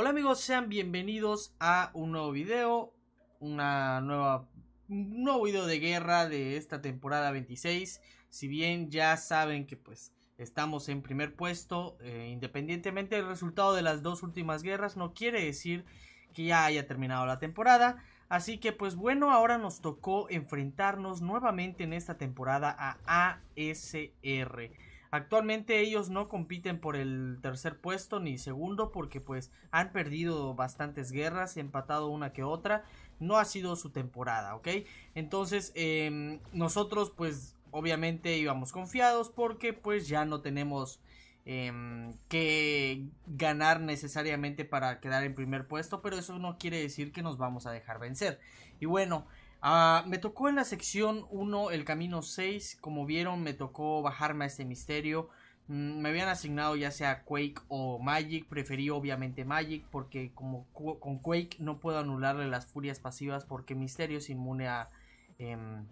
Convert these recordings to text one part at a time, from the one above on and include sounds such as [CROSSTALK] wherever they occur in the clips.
Hola amigos, sean bienvenidos a un nuevo video, una nueva, un nuevo video de guerra de esta temporada 26. Si bien ya saben que pues estamos en primer puesto, eh, independientemente del resultado de las dos últimas guerras, no quiere decir que ya haya terminado la temporada. Así que pues bueno, ahora nos tocó enfrentarnos nuevamente en esta temporada a ASR. Actualmente ellos no compiten por el tercer puesto ni segundo porque pues han perdido bastantes guerras, empatado una que otra, no ha sido su temporada, ¿ok? Entonces em, nosotros pues obviamente íbamos confiados porque pues ya no tenemos em, que ganar necesariamente para quedar en primer puesto, pero eso no quiere decir que nos vamos a dejar vencer. Y bueno, Ah, me tocó en la sección 1 el camino 6. Como vieron, me tocó bajarme a este misterio. Mm, me habían asignado ya sea Quake o Magic. Preferí obviamente Magic porque como con Quake no puedo anularle las furias pasivas porque misterio es inmune a, em,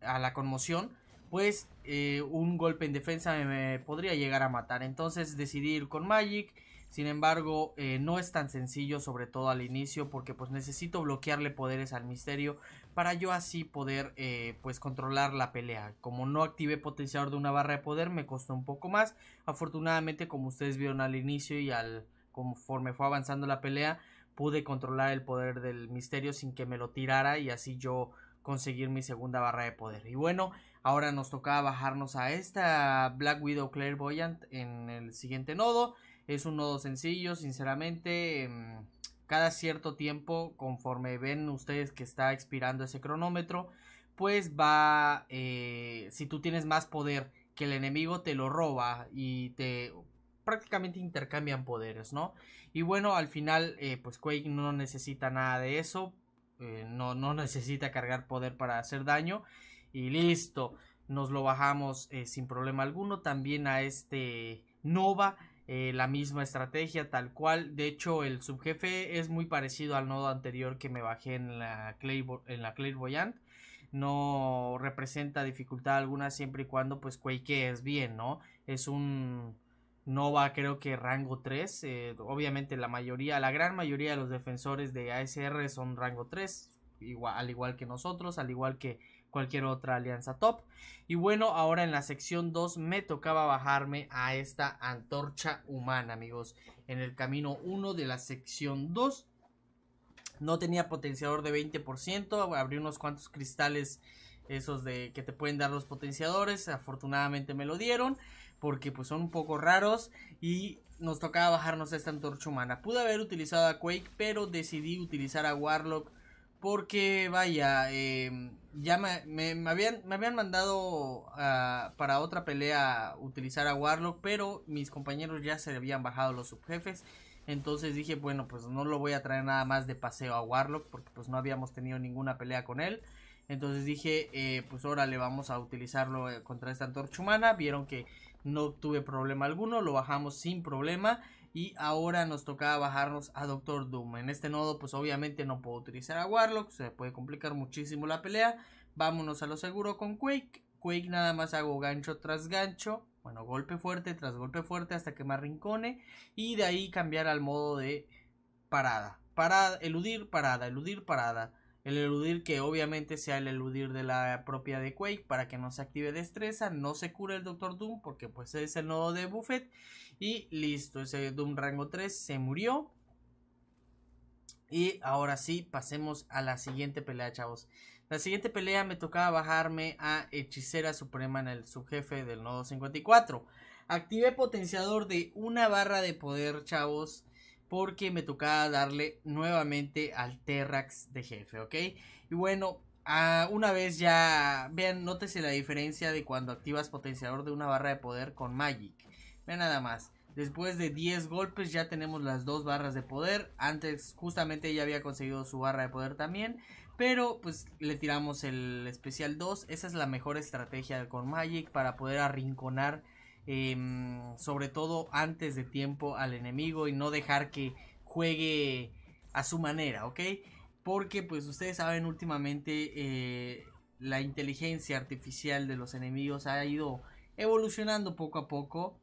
la conmoción. Pues eh, un golpe en defensa me podría llegar a matar. Entonces decidí ir con Magic. Sin embargo, eh, no es tan sencillo, sobre todo al inicio, porque pues necesito bloquearle poderes al misterio para yo así poder eh, pues controlar la pelea. Como no activé potenciador de una barra de poder, me costó un poco más. Afortunadamente, como ustedes vieron al inicio y al conforme fue avanzando la pelea, pude controlar el poder del misterio sin que me lo tirara y así yo conseguir mi segunda barra de poder. Y bueno, ahora nos tocaba bajarnos a esta Black Widow Clairvoyant en el siguiente nodo. Es un nodo sencillo, sinceramente. Em, cada cierto tiempo, conforme ven ustedes que está expirando ese cronómetro, pues va, eh, si tú tienes más poder que el enemigo te lo roba y te prácticamente intercambian poderes, ¿no? Y bueno, al final, eh, pues Quake no necesita nada de eso, eh, no, no [LAUGHS] necesita cargar poder para hacer daño y listo, nos lo bajamos sin problema alguno. También a este Nova eh, la misma estrategia tal cual. De hecho, el subjefe es muy parecido al nodo anterior que me bajé en la, clay en la Clairvoyant. No representa dificultad alguna siempre y cuando pues es bien, ¿no? Es un no va creo que rango 3. Eh, obviamente la mayoría, la gran mayoría de los defensores de ASR son rango 3. al igual que nosotros, al igual que cualquier otra alianza top. Y bueno, ahora en la sección 2 me tocaba bajarme a esta antorcha humana, amigos. En el camino 1 de la sección 2. No tenía potenciador de 20%. Abrí unos cuantos cristales esos de que te pueden dar los potenciadores. Afortunadamente me lo dieron. Porque pues son un poco raros. Y nos tocaba bajarnos a esta antorcha humana. Pude haber utilizado a Quake, pero decidí utilizar a Warlock porque, vaya, em, ya me, habían, mandado ah, para otra pelea utilizar a Warlock, pero mis compañeros ya se habían bajado los subjefes. Entonces dije, bueno, pues no lo voy a traer nada más de paseo a Warlock, porque pues no habíamos tenido ninguna pelea con él. Entonces dije, eh, pues ahora le vamos a utilizarlo eh, contra esta antorcha humana. Vieron que no tuve problema alguno, lo bajamos sin problema. Y ahora nos tocaba bajarnos a Doctor Doom. En este nodo, pues obviamente no puedo utilizar a Warlock. Se puede complicar muchísimo la pelea. Vámonos a lo seguro con Quake. Quake nada más hago gancho tras gancho. Bueno, golpe fuerte tras golpe fuerte hasta que me arrincone. Y de ahí cambiar al modo de parada. Parada, eludir, parada, eludir, parada. El eludir que obviamente sea el eludir de la propia de Quake para que no se active destreza, no se cura el Doctor Doom porque pues es el nodo de Buffet y listo, ese Doom rango 3 se murió. Y ahora sí, pasemos a la siguiente pelea, chavos. La siguiente pelea me tocaba bajarme a Hechicera Suprema en el subjefe del nodo 54. Active potenciador de una barra de poder, chavos porque me tocaba darle nuevamente al Terrax de jefe, ¿ok? Y bueno, ah, una vez ya, vean, nótese la diferencia de cuando activas potenciador de una barra de poder con Magic. Vean nada más. Después de 10 golpes ya tenemos las dos barras de poder. Antes justamente ella había conseguido su barra de poder también. Pero pues le tiramos el especial 2. Esa es la mejor estrategia con Magic para poder arrinconar Em, sobre todo antes de tiempo al enemigo y no dejar que juegue a su manera, ¿ok? Porque pues ustedes saben últimamente eh, la inteligencia artificial de los enemigos ha ido evolucionando poco a poco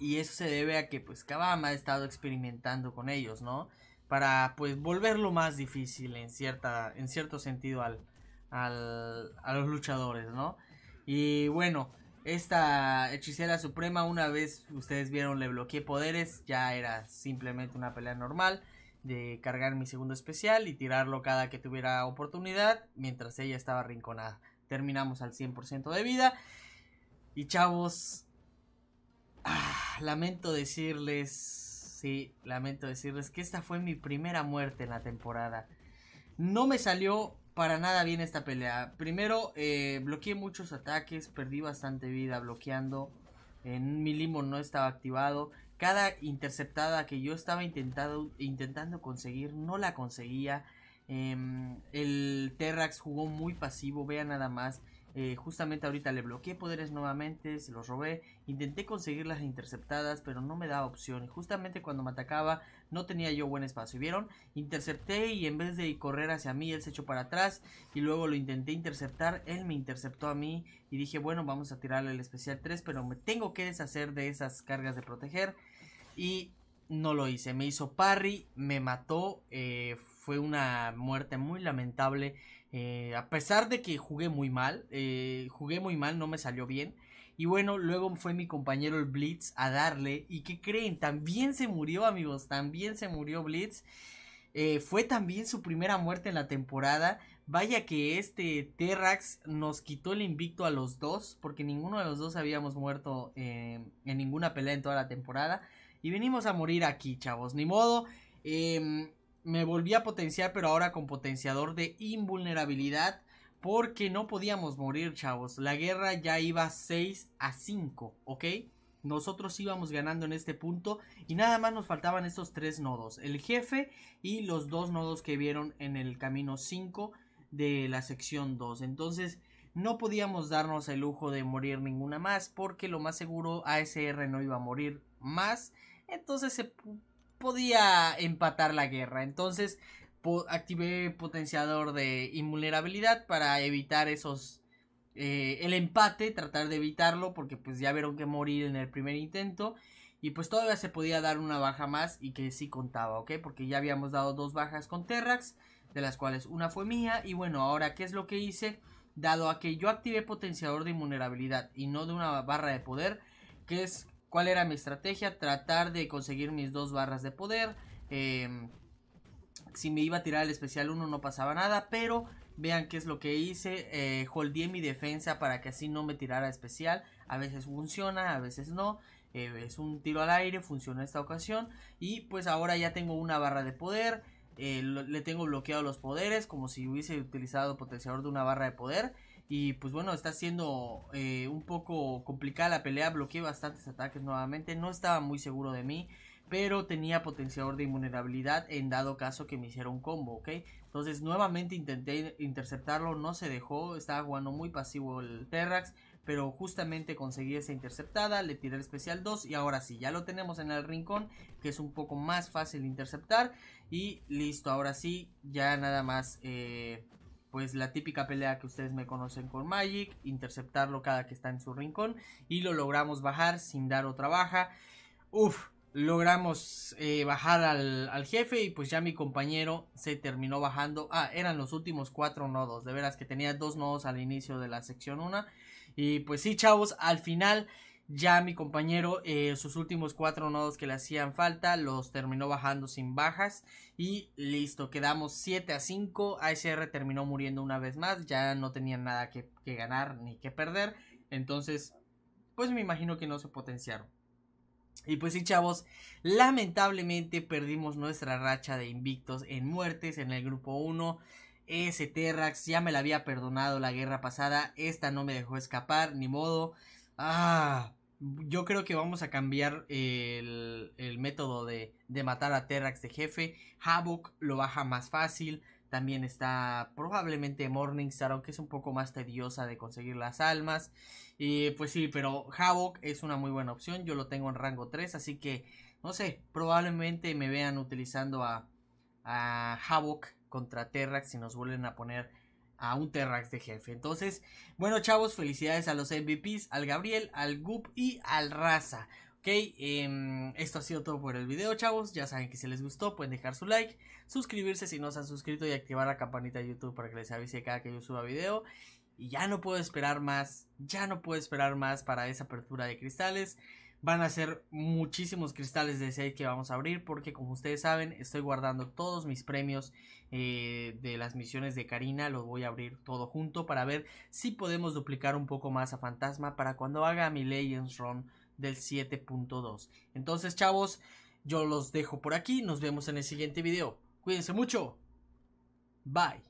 y eso se debe a que pues Kabama ha estado experimentando con ellos, ¿no? Para pues volverlo más difícil en, cierta, en cierto sentido al, a los luchadores, ¿no? Y bueno, esta hechicera suprema, una vez ustedes vieron, le bloqueé poderes, ya era simplemente una pelea normal de cargar mi segundo especial y tirarlo cada que tuviera oportunidad mientras ella estaba rinconada. Terminamos al 100% de vida. Y chavos, ah, lamento decirles, sí, lamento decirles que esta fue mi primera muerte en la temporada. No me salió para nada bien esta pelea. Primero, eh, bloqueé muchos ataques, perdí bastante vida bloqueando. En mi limo no estaba activado. Cada interceptada que yo estaba intentando conseguir no la conseguía. Em, el Terrax jugó muy pasivo, vea nada más. Eh, justamente ahorita le bloqueé poderes nuevamente, se los robé, intenté conseguir las interceptadas, pero no me daba opción. Y justamente cuando me atacaba no tenía yo buen espacio, ¿vieron? Intercepté y en vez de correr hacia mí, él se echó para atrás y luego lo intenté interceptar, él me interceptó a mí y dije, bueno, vamos a tirarle el especial 3, pero me tengo que deshacer de esas cargas de proteger. Y no lo hice. Me hizo parry, me mató. Eh, fue una muerte muy lamentable. Eh, a pesar de que jugué muy mal, eh, jugué muy mal, no me salió bien. Y bueno, luego fue mi compañero el Blitz a darle. ¿Y qué creen? También se murió, amigos. También se murió Blitz. fue también su primera muerte en la temporada. Vaya que este Terrax nos quitó el invicto a los dos. Porque ninguno de los dos habíamos muerto en ninguna pelea en toda la temporada. Y venimos a morir aquí, chavos. Ni modo. Em, me volví a potenciar, pero ahora con potenciador de invulnerabilidad. Porque no podíamos morir, chavos. La guerra ya iba 6 a 5, ¿ok? Nosotros íbamos ganando en este punto y nada más nos faltaban estos tres nodos, el jefe y los dos nodos que vieron en el camino 5 de la sección 2. Entonces no podíamos darnos el lujo de morir ninguna más porque lo más seguro ASR no iba a morir más, entonces se podía empatar la guerra. Entonces activé potenciador de invulnerabilidad para evitar esos... Eh, el empate, tratar de evitarlo porque pues ya vieron que morir en el primer intento. Y pues todavía se podía dar una baja más y que sí contaba, ¿ok? Porque ya habíamos dado dos bajas con Terrax, de las cuales una fue mía. Y bueno, ahora, ¿qué es lo que hice? Dado a que yo activé potenciador de invulnerabilidad y no de una barra de poder, que es ¿Cuál era mi estrategia? Tratar de conseguir mis dos barras de poder. Em, si me iba a tirar el especial 1 no pasaba nada, pero vean qué es lo que hice. Eh, mi defensa para que así no me tirara especial. A veces funciona, a veces no. Eh, es un tiro al aire, funcionó esta ocasión. Y pues ahora ya tengo una barra de poder. Eh, le tengo bloqueado los poderes como si hubiese utilizado potenciador de una barra de poder. Y pues bueno, está siendo eh, un poco complicada la pelea. Bloqueé bastantes ataques nuevamente. No estaba muy seguro de mí. Pero tenía potenciador de invulnerabilidad en dado caso que me hiciera un combo, ¿ok? Entonces nuevamente intenté interceptarlo. No se dejó. Estaba jugando muy pasivo el Terrax. Pero justamente conseguí esa interceptada. Le tiré el especial 2. Y ahora sí, ya lo tenemos en el rincón. Que es un poco más fácil de interceptar. Y listo, ahora sí, ya nada más... Eh, pues la típica pelea que ustedes me conocen con Magic, interceptarlo cada que está en su rincón y lo logramos bajar sin dar otra baja. Uf, logramos eh, bajar al, al, jefe y pues ya mi compañero se terminó bajando. Ah, eran los últimos cuatro nodos, de veras que tenía dos nodos al inicio de la sección 1. Y pues sí, chavos, al final ya mi compañero, eh, sus últimos cuatro nodos que le hacían falta, los terminó bajando sin bajas. Y listo, quedamos 7 a 5. ASR terminó muriendo una vez más. Ya no tenían nada que, ganar ni que perder. Entonces, pues me imagino que no se potenciaron. Y pues sí, chavos, lamentablemente perdimos nuestra racha de invictos en muertes en el grupo 1. Ese Terrax ya me la había perdonado la guerra pasada, esta no me dejó escapar, ni modo. Ah, yo creo que vamos a cambiar el, método de, matar a Terrax de jefe. Havok lo baja más fácil. También está probablemente Morningstar, aunque es un poco más tediosa de conseguir las almas. Y pues sí, pero Havok es una muy buena opción. Yo lo tengo en rango 3, así que no sé, probablemente me vean utilizando a, a contra Terrax si nos vuelven a poner a un Terrax de jefe. Entonces, bueno chavos, felicidades a los MVPs, al Gabriel, al Goop y al Raza. Ok, em, esto ha sido todo por el video chavos, ya saben que si les gustó pueden dejar su like, suscribirse si no se han suscrito y activar la campanita de YouTube para que les avise cada que yo suba video. Y ya no puedo esperar más, ya no puedo esperar más para esa apertura de cristales van a ser muchísimos cristales de 6 que vamos a abrir porque como ustedes saben estoy guardando todos mis premios eh, de las misiones de Karina, los voy a abrir todo junto para ver si podemos duplicar un poco más a Fantasma para cuando haga mi Legends Run del 7.2. Entonces chavos, yo los dejo por aquí, nos vemos en el siguiente video. Cuídense mucho. Bye.